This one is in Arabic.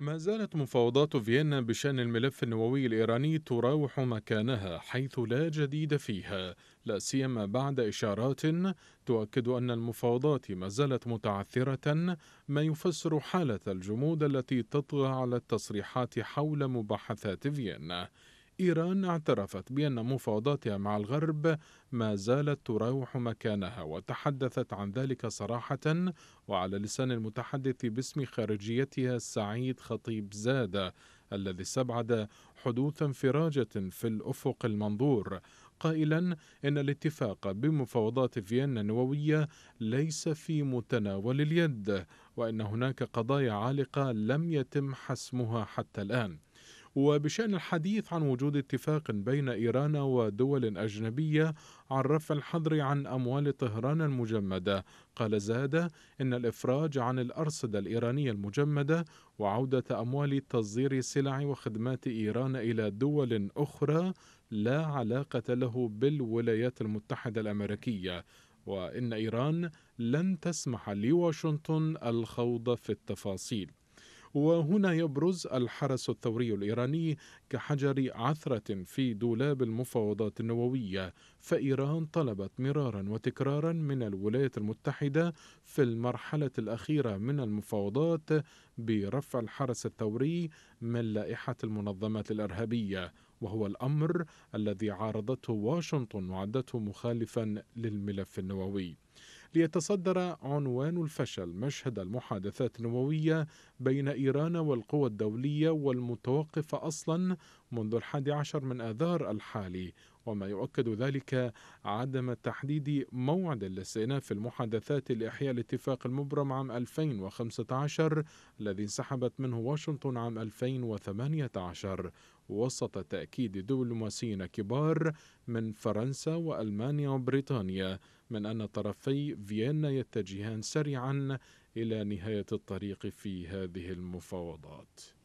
ما زالت مفاوضات فيينا بشأن الملف النووي الإيراني تراوح مكانها حيث لا جديد فيها لا سيما بعد إشارات تؤكد أن المفاوضات ما زالت متعثرة ما يفسر حالة الجمود التي تطغى على التصريحات حول مباحثات فيينا إيران اعترفت بأن مفاوضاتها مع الغرب ما زالت تراوح مكانها وتحدثت عن ذلك صراحة وعلى لسان المتحدث باسم خارجيتها سعيد خطيب زادة الذي استبعد حدوث انفراجة في الأفق المنظور قائلا إن الاتفاق بمفاوضات فيينا النووية ليس في متناول اليد وإن هناك قضايا عالقة لم يتم حسمها حتى الآن وبشأن الحديث عن وجود اتفاق بين إيران ودول أجنبية عن رفع الحظر عن أموال طهران المجمدة قال زاد إن الإفراج عن الأرصدة الإيرانية المجمدة وعودة أموال تصدير سلع وخدمات إيران إلى دول أخرى لا علاقة له بالولايات المتحدة الأمريكية وإن إيران لن تسمح لواشنطن الخوض في التفاصيل وهنا يبرز الحرس الثوري الإيراني كحجر عثرة في دولاب المفاوضات النووية فإيران طلبت مرارا وتكرارا من الولايات المتحدة في المرحلة الأخيرة من المفاوضات برفع الحرس الثوري من لائحة المنظمات الإرهابية وهو الأمر الذي عارضته واشنطن وعدته مخالفا للملف النووي ليتصدر عنوان الفشل مشهد المحادثات النووية بين إيران والقوى الدولية والمتوقفة أصلا منذ الحادي عشر من آذار الحالي وما يؤكد ذلك عدم تحديد موعد لاستئناف المحادثات لإحياء الاتفاق المبرم عام 2015 الذي انسحبت منه واشنطن عام 2018 وسط تأكيد دبلوماسيين كبار من فرنسا وألمانيا وبريطانيا من أن طرفي فيينا يتجهان سريعا إلى نهاية الطريق في هذه المفاوضات